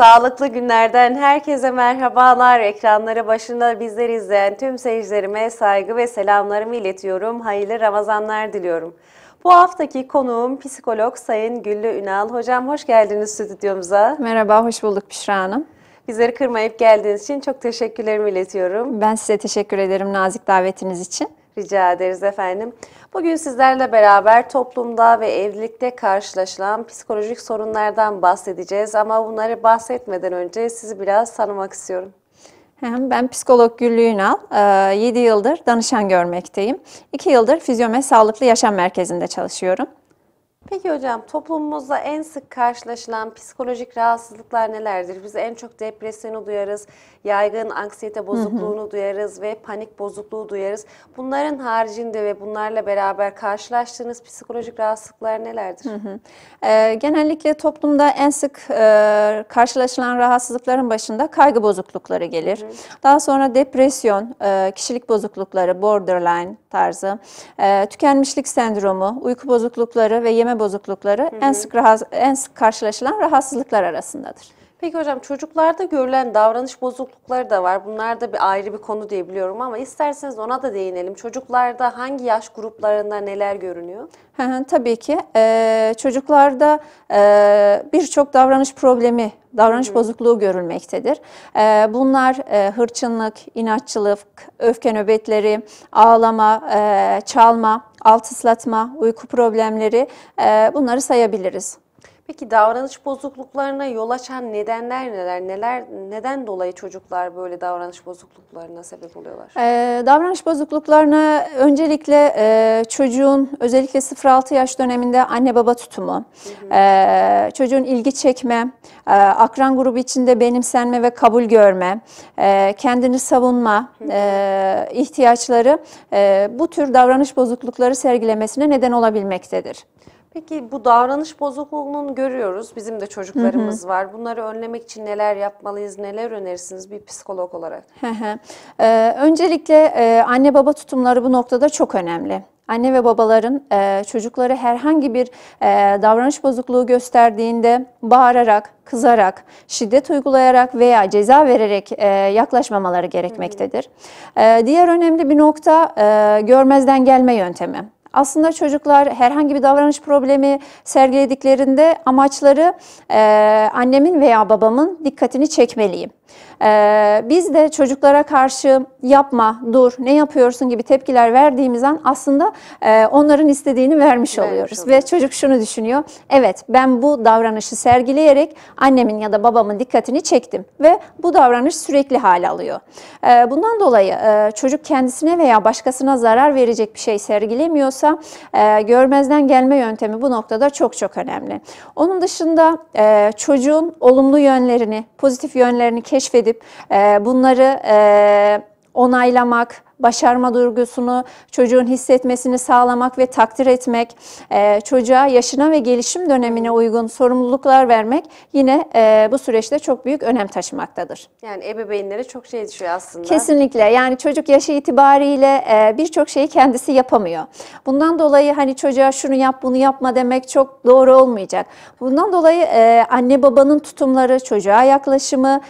Sağlıklı günlerden herkese merhabalar. Ekranları başında bizleri izleyen tüm seyircilerime saygı ve selamlarımı iletiyorum. Hayırlı Ramazanlar diliyorum. Bu haftaki konuğum psikolog Sayın Güllü Ünal. Hocam hoş geldiniz stüdyomuza. Merhaba, hoş bulduk Pişra Hanım. Bizleri kırmayıp geldiğiniz için çok teşekkürlerimi iletiyorum. Ben size teşekkür ederim nazik davetiniz için. Rica ederiz efendim. Bugün sizlerle beraber toplumda ve evlilikte karşılaşılan psikolojik sorunlardan bahsedeceğiz ama bunları bahsetmeden önce sizi biraz tanımak istiyorum. Ben psikolog Güllü Ünal, 7 ee, yıldır danışan görmekteyim. 2 yıldır Fizyome Sağlıklı Yaşam Merkezi'nde çalışıyorum. Peki hocam toplumumuzda en sık karşılaşılan psikolojik rahatsızlıklar nelerdir? Biz en çok depresyonu duyarız, yaygın anksiyete bozukluğunu duyarız ve panik bozukluğu duyarız. Bunların haricinde ve bunlarla beraber karşılaştığınız psikolojik rahatsızlıklar nelerdir? Ee, genellikle toplumda en sık e, karşılaşılan rahatsızlıkların başında kaygı bozuklukları gelir. Daha sonra depresyon, e, kişilik bozuklukları, borderline tarzı, e, tükenmişlik sendromu, uyku bozuklukları ve yeme beslenme bozuklukları hı hı. en sık rahat, en sık karşılaşılan rahatsızlıklar arasındadır. Peki hocam çocuklarda görülen davranış bozuklukları da var. Bunlar da bir ayrı bir konu diyebiliyorum ama isterseniz ona da değinelim. Çocuklarda hangi yaş gruplarında neler görünüyor? tabii ki. Ee, çocuklarda e, birçok davranış problemi davranış Hı-hı. bozukluğu görülmektedir. Ee, bunlar e, hırçınlık, inatçılık, öfke nöbetleri, ağlama, e, çalma, alt ıslatma, uyku problemleri bunları sayabiliriz. Peki davranış bozukluklarına yol açan nedenler neler? Neler neden dolayı çocuklar böyle davranış bozukluklarına sebep oluyorlar? Ee, davranış bozukluklarına öncelikle e, çocuğun özellikle 0-6 yaş döneminde anne baba tutumu, hı hı. E, çocuğun ilgi çekme, e, akran grubu içinde benimsenme ve kabul görme, e, kendini savunma hı hı. E, ihtiyaçları e, bu tür davranış bozuklukları sergilemesine neden olabilmektedir. Peki bu davranış bozukluğunun görüyoruz. Bizim de çocuklarımız hı hı. var. Bunları önlemek için neler yapmalıyız, neler önerirsiniz bir psikolog olarak? Ee, öncelikle e, anne baba tutumları bu noktada çok önemli anne ve babaların e, çocukları herhangi bir e, davranış bozukluğu gösterdiğinde bağırarak, kızarak, şiddet uygulayarak veya ceza vererek e, yaklaşmamaları gerekmektedir. E, diğer önemli bir nokta e, görmezden gelme yöntemi. Aslında çocuklar herhangi bir davranış problemi sergilediklerinde amaçları e, annemin veya babamın dikkatini çekmeliyim. E, biz de çocuklara karşı yapma, dur, ne yapıyorsun gibi tepkiler verdiğimiz an aslında e, onların istediğini vermiş oluyoruz. Vermiş Ve çocuk şunu düşünüyor, evet ben bu davranışı sergileyerek annemin ya da babamın dikkatini çektim ve bu davranış sürekli hal alıyor. E, bundan dolayı e, çocuk kendisine veya başkasına zarar verecek bir şey sergilemiyorsa, olsa e, görmezden gelme yöntemi bu noktada çok çok önemli. Onun dışında e, çocuğun olumlu yönlerini, pozitif yönlerini keşfedip e, bunları e, onaylamak, başarma duygusunu çocuğun hissetmesini sağlamak ve takdir etmek, e, çocuğa yaşına ve gelişim dönemine uygun sorumluluklar vermek yine e, bu süreçte çok büyük önem taşımaktadır. Yani ebeveynlere çok şey düşüyor aslında. Kesinlikle yani çocuk yaşı itibariyle e, birçok şeyi kendisi yapamıyor. Bundan dolayı hani çocuğa şunu yap bunu yapma demek çok doğru olmayacak. Bundan dolayı anne babanın tutumları, çocuğa yaklaşımı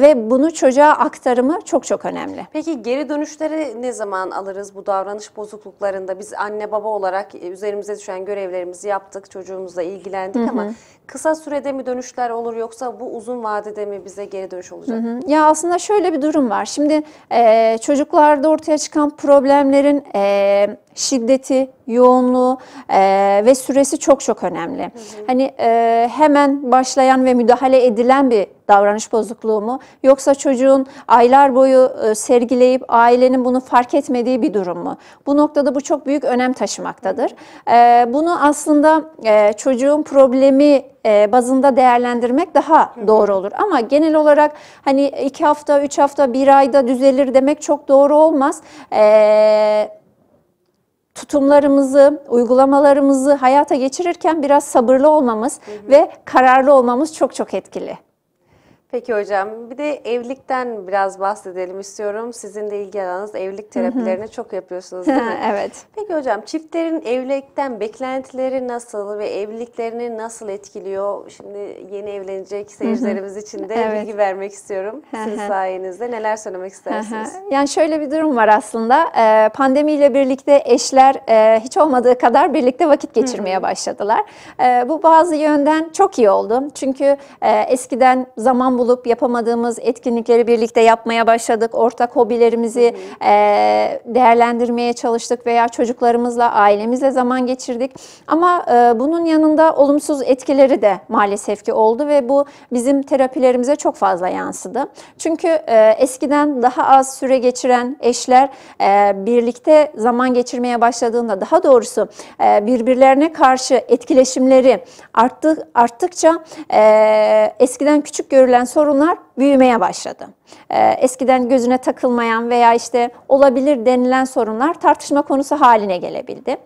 ve bunu çocuğa aktarımı çok çok önemli. Peki geri dönüş dönüşleri ne zaman alırız bu davranış bozukluklarında? Biz anne baba olarak e, üzerimize düşen görevlerimizi yaptık, çocuğumuzla ilgilendik hı hı. ama kısa sürede mi dönüşler olur yoksa bu uzun vadede mi bize geri dönüş olacak? Hı hı. Ya aslında şöyle bir durum var. Şimdi e, çocuklarda ortaya çıkan problemlerin e, şiddeti, yoğunluğu e, ve süresi çok çok önemli. Hı hı. Hani e, hemen başlayan ve müdahale edilen bir davranış bozukluğu mu yoksa çocuğun aylar boyu e, sergileyip ailenin bunu fark etmediği bir durum mu? Bu noktada bu çok büyük önem taşımaktadır. E, bunu aslında e, çocuğun problemi e, bazında değerlendirmek daha doğru olur. Ama genel olarak hani iki hafta, üç hafta, bir ayda düzelir demek çok doğru olmaz. Eee tutumlarımızı, uygulamalarımızı hayata geçirirken biraz sabırlı olmamız hı hı. ve kararlı olmamız çok çok etkili. Peki hocam bir de evlilikten biraz bahsedelim istiyorum. Sizin de ilgi alanınız evlilik terapilerini çok yapıyorsunuz değil mi? evet. Peki hocam çiftlerin evlilikten beklentileri nasıl ve evliliklerini nasıl etkiliyor? Şimdi yeni evlenecek seyircilerimiz için de evet. bilgi vermek istiyorum. Sizin sayenizde neler söylemek istersiniz? yani şöyle bir durum var aslında. Ee, pandemiyle birlikte eşler e, hiç olmadığı kadar birlikte vakit geçirmeye başladılar. Ee, bu bazı yönden çok iyi oldu. Çünkü e, eskiden zaman bulup yapamadığımız etkinlikleri birlikte yapmaya başladık. Ortak hobilerimizi E, değerlendirmeye çalıştık veya çocuklarımızla, ailemizle zaman geçirdik. Ama e, bunun yanında olumsuz etkileri de maalesef ki oldu ve bu bizim terapilerimize çok fazla yansıdı. Çünkü e, eskiden daha az süre geçiren eşler e, birlikte zaman geçirmeye başladığında daha doğrusu e, birbirlerine karşı etkileşimleri arttı, arttıkça e, eskiden küçük görülen sorunlar büyümeye başladı. E, eskiden gözüne takılmayan veya işte olabilir denilen sorunlar tartışma konusu haline gelebildi.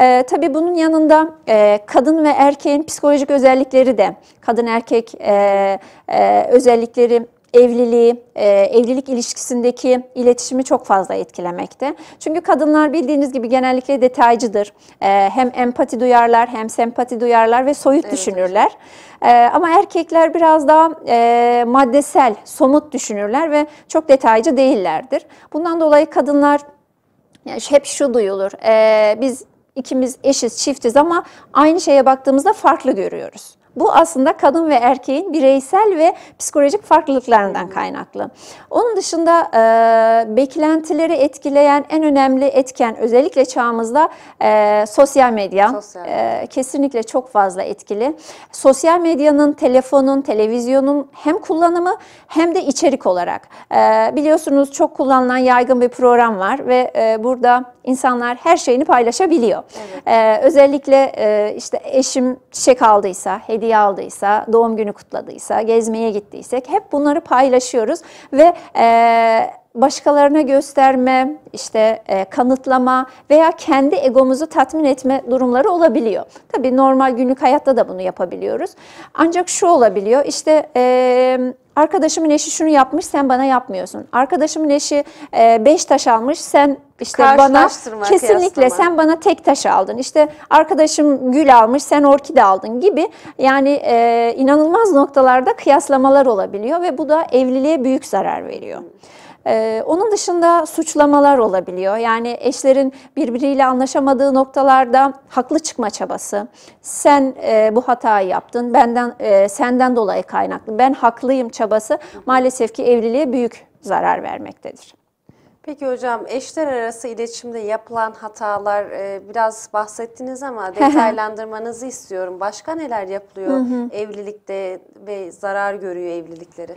E, tabii bunun yanında e, kadın ve erkeğin psikolojik özellikleri de, kadın erkek e, e, özellikleri evliliği, e, evlilik ilişkisindeki iletişimi çok fazla etkilemekte. Çünkü kadınlar bildiğiniz gibi genellikle detaycıdır. E, hem empati duyarlar hem sempati duyarlar ve soyut evet, düşünürler. Evet. Ama erkekler biraz daha e, maddesel, somut düşünürler ve çok detaycı değillerdir. Bundan dolayı kadınlar yani hep şu duyulur, biz ikimiz eşiz, çiftiz ama aynı şeye baktığımızda farklı görüyoruz. Bu aslında kadın ve erkeğin bireysel ve psikolojik farklılıklarından kaynaklı. Onun dışında e, beklentileri etkileyen en önemli etken özellikle çağımızda e, sosyal medya. Sosyal. E, kesinlikle çok fazla etkili. Sosyal medyanın, telefonun, televizyonun hem kullanımı hem de içerik olarak. E, biliyorsunuz çok kullanılan yaygın bir program var ve e, burada insanlar her şeyini paylaşabiliyor. Evet. E, özellikle e, işte eşim çiçek aldıysa, hediye aldıysa, doğum günü kutladıysa, gezmeye gittiysek hep bunları paylaşıyoruz ve e, başkalarına gösterme, işte e, kanıtlama veya kendi egomuzu tatmin etme durumları olabiliyor. Tabii normal günlük hayatta da bunu yapabiliyoruz. Ancak şu olabiliyor, işte... E, Arkadaşımın eşi şunu yapmış sen bana yapmıyorsun. Arkadaşımın eşi e, beş taş almış sen işte bana kesinlikle kıyaslama. sen bana tek taş aldın. İşte arkadaşım gül almış sen orkide aldın gibi yani e, inanılmaz noktalarda kıyaslamalar olabiliyor ve bu da evliliğe büyük zarar veriyor. Hmm. Ee, onun dışında suçlamalar olabiliyor. Yani eşlerin birbiriyle anlaşamadığı noktalarda haklı çıkma çabası. Sen e, bu hatayı yaptın, benden e, senden dolayı kaynaklı. Ben haklıyım çabası maalesef ki evliliğe büyük zarar vermektedir. Peki hocam eşler arası iletişimde yapılan hatalar e, biraz bahsettiniz ama detaylandırmanızı istiyorum. Başka neler yapılıyor hı hı. evlilikte ve zarar görüyor evlilikleri?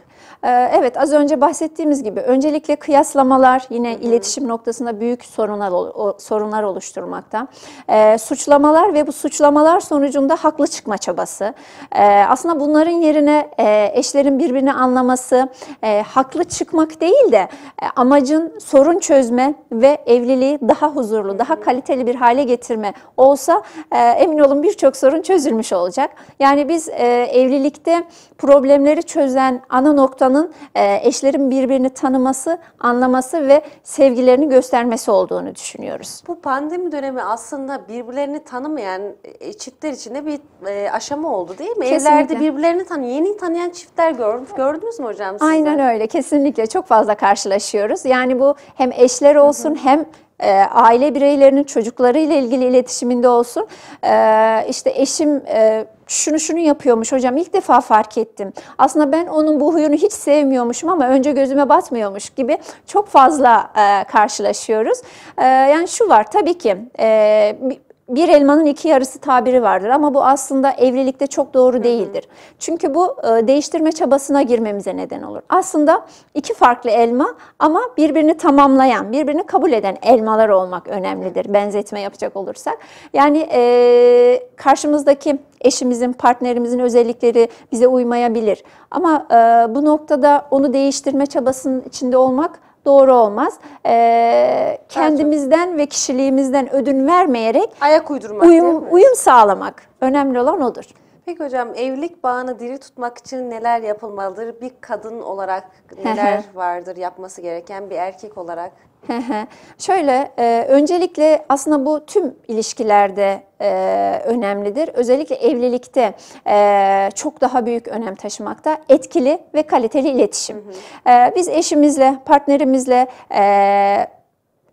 Ee, evet az önce bahsettiğimiz gibi öncelikle kıyaslamalar yine hı hı. iletişim noktasında büyük sorunlar sorunlar oluşturmakta. Ee, suçlamalar ve bu suçlamalar sonucunda haklı çıkma çabası. Ee, aslında bunların yerine e, eşlerin birbirini anlaması, e, haklı çıkmak değil de e, amacın sorun çözme ve evliliği daha huzurlu, daha kaliteli bir hale getirme olsa e, emin olun birçok sorun çözülmüş olacak. Yani biz e, evlilikte problemleri çözen ana noktanın e, eşlerin birbirini tanıması, anlaması ve sevgilerini göstermesi olduğunu düşünüyoruz. Bu pandemi dönemi aslında birbirlerini tanımayan e, çiftler için de bir e, aşama oldu değil mi? Kesinlikle. Evlerde birbirlerini tanı, yeni tanıyan çiftler gördünüz, mü hocam? Siz Aynen öyle kesinlikle çok fazla karşılaşıyoruz. Yani bu hem eşler olsun hı hı. hem e, aile bireylerinin çocuklarıyla ilgili iletişiminde olsun. E, işte eşim e, şunu şunu yapıyormuş hocam ilk defa fark ettim. Aslında ben onun bu huyunu hiç sevmiyormuşum ama önce gözüme batmıyormuş gibi çok fazla karşılaşıyoruz. yani şu var tabii ki bir elmanın iki yarısı tabiri vardır ama bu aslında evlilikte çok doğru değildir. Çünkü bu e, değiştirme çabasına girmemize neden olur. Aslında iki farklı elma ama birbirini tamamlayan, birbirini kabul eden elmalar olmak önemlidir benzetme yapacak olursak. Yani e, karşımızdaki eşimizin, partnerimizin özellikleri bize uymayabilir. Ama e, bu noktada onu değiştirme çabasının içinde olmak doğru olmaz. Ee, kendimizden ve kişiliğimizden ödün vermeyerek ayak uydurmak, uyum, uyum sağlamak önemli olan odur. Peki hocam evlilik bağını diri tutmak için neler yapılmalıdır? Bir kadın olarak neler vardır yapması gereken bir erkek olarak? Şöyle e, öncelikle aslında bu tüm ilişkilerde e, önemlidir. Özellikle evlilikte e, çok daha büyük önem taşımakta etkili ve kaliteli iletişim. E, biz eşimizle, partnerimizle... E,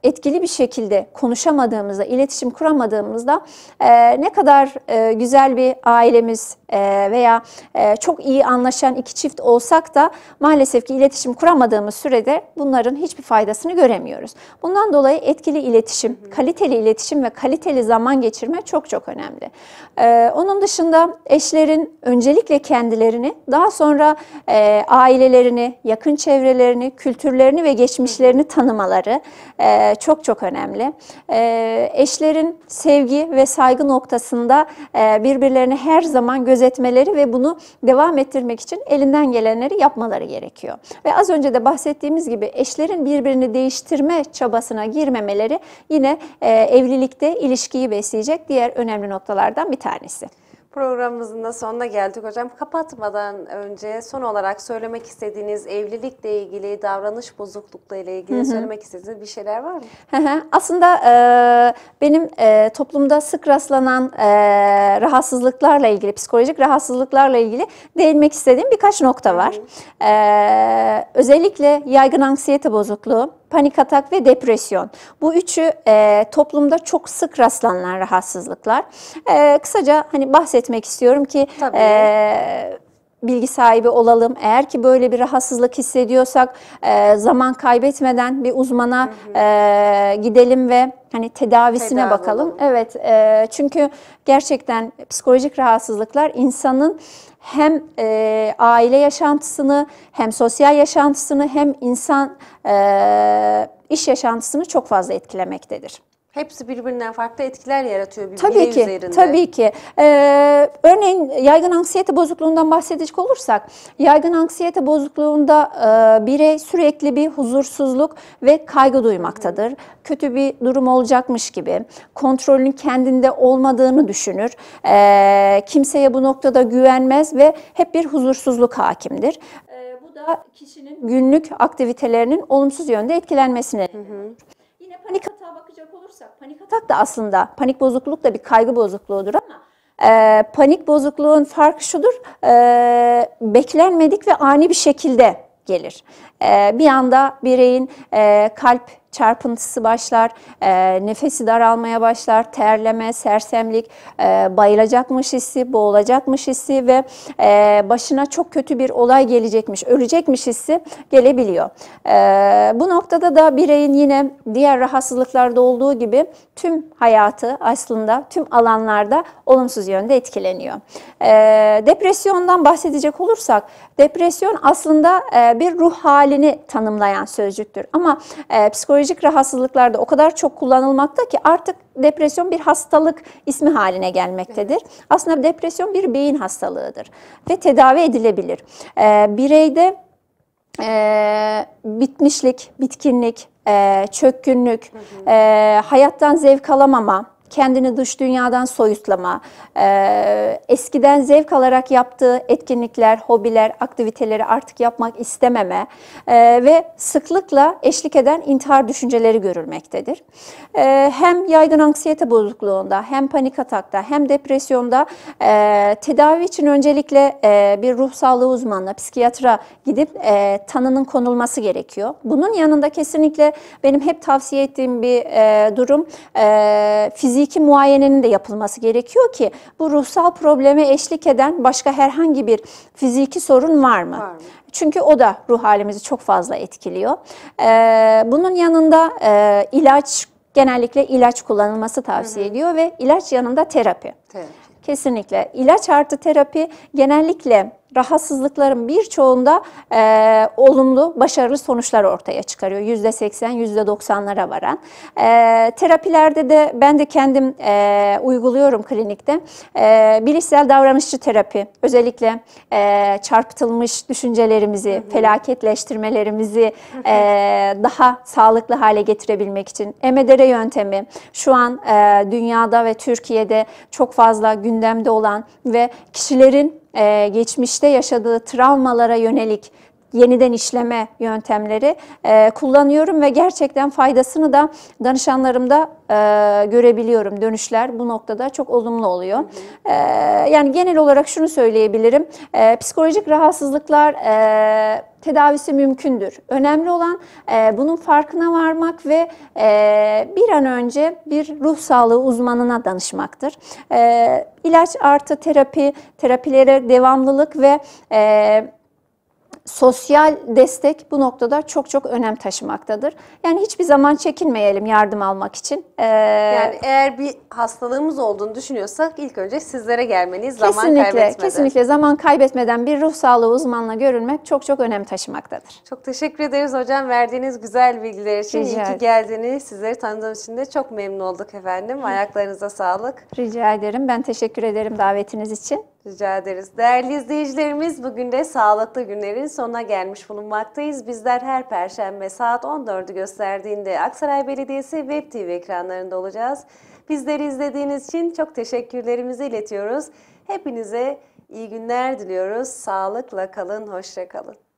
etkili bir şekilde konuşamadığımızda, iletişim kuramadığımızda e, ne kadar e, güzel bir ailemiz e, veya e, çok iyi anlaşan iki çift olsak da maalesef ki iletişim kuramadığımız sürede bunların hiçbir faydasını göremiyoruz. Bundan dolayı etkili iletişim, kaliteli iletişim ve kaliteli zaman geçirme çok çok önemli. E, onun dışında eşlerin öncelikle kendilerini, daha sonra e, ailelerini, yakın çevrelerini, kültürlerini ve geçmişlerini tanımaları, e, çok çok önemli. E, eşlerin sevgi ve saygı noktasında e, birbirlerini her zaman gözetmeleri ve bunu devam ettirmek için elinden gelenleri yapmaları gerekiyor. Ve az önce de bahsettiğimiz gibi eşlerin birbirini değiştirme çabasına girmemeleri yine e, evlilikte ilişkiyi besleyecek diğer önemli noktalardan bir tanesi. Programımızın da sonuna geldik hocam. Kapatmadan önce son olarak söylemek istediğiniz evlilikle ilgili, davranış bozuklukla ile ilgili hı hı. söylemek istediğiniz bir şeyler var mı? Hı Aslında e, benim e, toplumda sık rastlanan e, rahatsızlıklarla ilgili, psikolojik rahatsızlıklarla ilgili değinmek istediğim birkaç nokta var. Hı hı. E, özellikle yaygın anksiyete bozukluğu, panik atak ve depresyon. Bu üçü e, toplumda çok sık rastlanan rahatsızlıklar. E, kısaca hani bahsetmek istiyorum ki... Tabii. E, bilgi sahibi olalım. Eğer ki böyle bir rahatsızlık hissediyorsak e, zaman kaybetmeden bir uzmana hı hı. E, gidelim ve hani tedavisine Tedavi bakalım. Olalım. Evet e, çünkü gerçekten psikolojik rahatsızlıklar insanın hem e, aile yaşantısını, hem sosyal yaşantısını, hem insan e, iş yaşantısını çok fazla etkilemektedir. Hepsi birbirinden farklı etkiler yaratıyor bir tabii ki, üzerinde. Tabii ki. Ee, örneğin yaygın anksiyete bozukluğundan bahsedecek olursak, yaygın anksiyete bozukluğunda e, birey sürekli bir huzursuzluk ve kaygı duymaktadır. Hı. Kötü bir durum olacakmış gibi, kontrolün kendinde olmadığını düşünür, e, kimseye bu noktada güvenmez ve hep bir huzursuzluk hakimdir. E, bu da kişinin günlük aktivitelerinin olumsuz yönde etkilenmesine. Hı hı. Yine panik olursak panik atak da aslında panik bozukluk da bir kaygı bozukluğudur ama e, panik bozukluğun farkı şudur. E, beklenmedik ve ani bir şekilde gelir. Ee, bir anda bireyin e, kalp çarpıntısı başlar, e, nefesi daralmaya başlar, terleme, sersemlik, e, bayılacakmış hissi, boğulacakmış hissi ve başına çok kötü bir olay gelecekmiş, ölecekmiş hissi gelebiliyor. bu noktada da bireyin yine diğer rahatsızlıklarda olduğu gibi tüm hayatı aslında tüm alanlarda olumsuz yönde etkileniyor. depresyondan bahsedecek olursak, depresyon aslında bir ruh hali halini tanımlayan sözcüktür. Ama e, psikolojik rahatsızlıklarda o kadar çok kullanılmakta ki artık depresyon bir hastalık ismi haline gelmektedir. Evet. Aslında depresyon bir beyin hastalığıdır ve tedavi edilebilir. E, bireyde e, bitmişlik, bitkinlik, e, çökkünlük, hı hı. E, hayattan zevk alamama, kendini dış dünyadan soyutlama, e, eskiden zevk alarak yaptığı etkinlikler, hobiler, aktiviteleri artık yapmak istememe e, ve sıklıkla eşlik eden intihar düşünceleri görülmektedir. E, hem yaygın anksiyete bozukluğunda, hem panik atakta, hem depresyonda tedavi için öncelikle bir ruh sağlığı uzmanına, psikiyatra gidip tanının konulması gerekiyor. Bunun yanında kesinlikle benim hep tavsiye ettiğim bir durum fizik fiziki muayenenin de yapılması gerekiyor ki bu ruhsal probleme eşlik eden başka herhangi bir fiziki sorun var mı? Var mı? Çünkü o da ruh halimizi çok fazla etkiliyor. Ee, bunun yanında e, ilaç, genellikle ilaç kullanılması tavsiye Hı-hı. ediyor ve ilaç yanında terapi. terapi. Kesinlikle. ilaç artı terapi genellikle rahatsızlıkların birçoğunda e, olumlu, başarılı sonuçlar ortaya çıkarıyor. yüzde %80, %90'lara varan. E, terapilerde de ben de kendim e, uyguluyorum klinikte. E, bilişsel davranışçı terapi, özellikle e, çarpıtılmış düşüncelerimizi, hı hı. felaketleştirmelerimizi hı hı. E, daha sağlıklı hale getirebilmek için. Emedere e e yöntemi şu an e, dünyada ve Türkiye'de çok fazla gündemde olan ve kişilerin ee, geçmişte yaşadığı travmalara yönelik yeniden işleme yöntemleri e, kullanıyorum ve gerçekten faydasını da danışanlarımda e, görebiliyorum. Dönüşler bu noktada çok olumlu oluyor. E, yani genel olarak şunu söyleyebilirim. E, psikolojik rahatsızlıklar e, tedavisi mümkündür. Önemli olan e, bunun farkına varmak ve e, bir an önce bir ruh sağlığı uzmanına danışmaktır. E, ilaç artı terapi, terapilere devamlılık ve e, sosyal destek bu noktada çok çok önem taşımaktadır. Yani hiçbir zaman çekinmeyelim yardım almak için. Ee, yani eğer bir hastalığımız olduğunu düşünüyorsak ilk önce sizlere gelmeliyiz kesinlikle, zaman kaybetmeden. Kesinlikle zaman kaybetmeden bir ruh sağlığı uzmanına görülmek çok çok önem taşımaktadır. Çok teşekkür ederiz hocam verdiğiniz güzel bilgiler için. Rica İyi ki geldiniz. Sizleri tanıdığım için de çok memnun olduk efendim. Ayaklarınıza sağlık. Rica ederim. Ben teşekkür ederim davetiniz için. Rica ederiz. Değerli izleyicilerimiz bugün de sağlıklı günlerin sonuna gelmiş bulunmaktayız. Bizler her perşembe saat 14'ü gösterdiğinde Aksaray Belediyesi Web TV ekranlarında olacağız. Bizleri izlediğiniz için çok teşekkürlerimizi iletiyoruz. Hepinize iyi günler diliyoruz. Sağlıkla kalın, hoşça kalın.